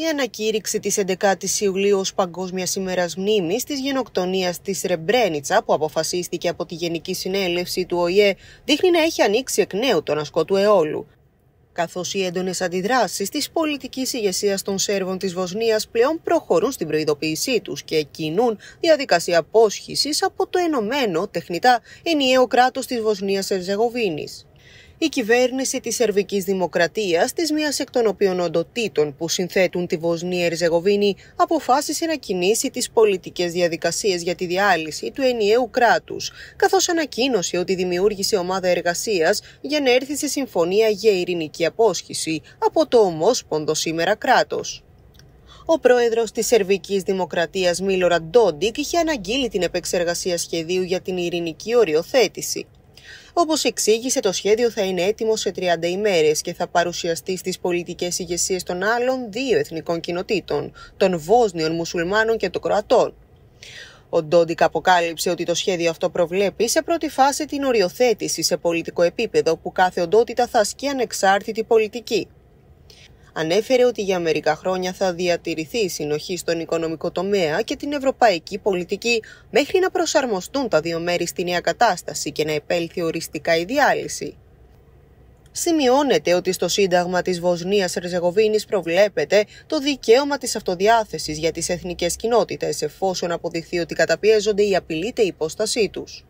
η ανακήρυξη της 11ης Ιουλίου ως Παγκόσμιας ημέρας μνήμης της γενοκτονίας της Ρεμπρένιτσα που αποφασίστηκε από τη Γενική Συνέλευση του ΟΗΕ δείχνει να έχει ανοίξει εκ νέου τον ασκό του αιώλου. Καθώς οι έντονες αντιδράσεις της πολιτικής ηγεσίας των Σέρβων της Βοσνίας πλέον προχωρούν στην προειδοποίησή τους και κινούν διαδικασία απόσχησης από το ενωμένο τεχνητά ενιαίο κράτος της Βοσνία Ερζεγοβίνη. Η κυβέρνηση της Σερβικής Δημοκρατίας, της μία εκ των οποίων οντοτήτων που συνθέτουν τη Βοσνία Ερζεγοβίνη, αποφάσισε να κινήσει τις πολιτικές διαδικασίες για τη διάλυση του ενιαίου κράτους, καθώς ανακοίνωσε ότι δημιούργησε ομάδα εργασίας για να έρθει σε συμφωνία για ειρηνική απόσχηση από το ομόσπονδο σήμερα κράτος. Ο πρόεδρος της Σερβικής Δημοκρατίας Μίλωρα Ντόντικ είχε αναγγείλει την επεξεργασία σχεδίου για την ειρηνική οριοθέτηση. Όπως εξήγησε, το σχέδιο θα είναι έτοιμο σε 30 ημέρες και θα παρουσιαστεί στις πολιτικές ηγεσίες των άλλων δύο εθνικών κοινοτήτων, των Βόσνιων Μουσουλμάνων και των Κροατών. Ο Ντόντικ αποκάλυψε ότι το σχέδιο αυτό προβλέπει σε πρώτη φάση την οριοθέτηση σε πολιτικό επίπεδο που κάθε οντότητα θα ασκεί ανεξάρτητη πολιτική ανέφερε ότι για μερικά χρόνια θα διατηρηθεί η συνοχή στον οικονομικό τομέα και την ευρωπαϊκή πολιτική μέχρι να προσαρμοστούν τα δύο μέρη στη νέα κατάσταση και να επέλθει οριστικά η διάλυση. Σημειώνεται ότι στο Σύνταγμα της Βοσνίας Ρεζεγοβίνης προβλέπεται το δικαίωμα της αυτοδιάθεσης για τις εθνικές κοινότητες εφόσον αποδειχθεί ότι καταπιέζονται ή απειλείται η υπόστασή τους.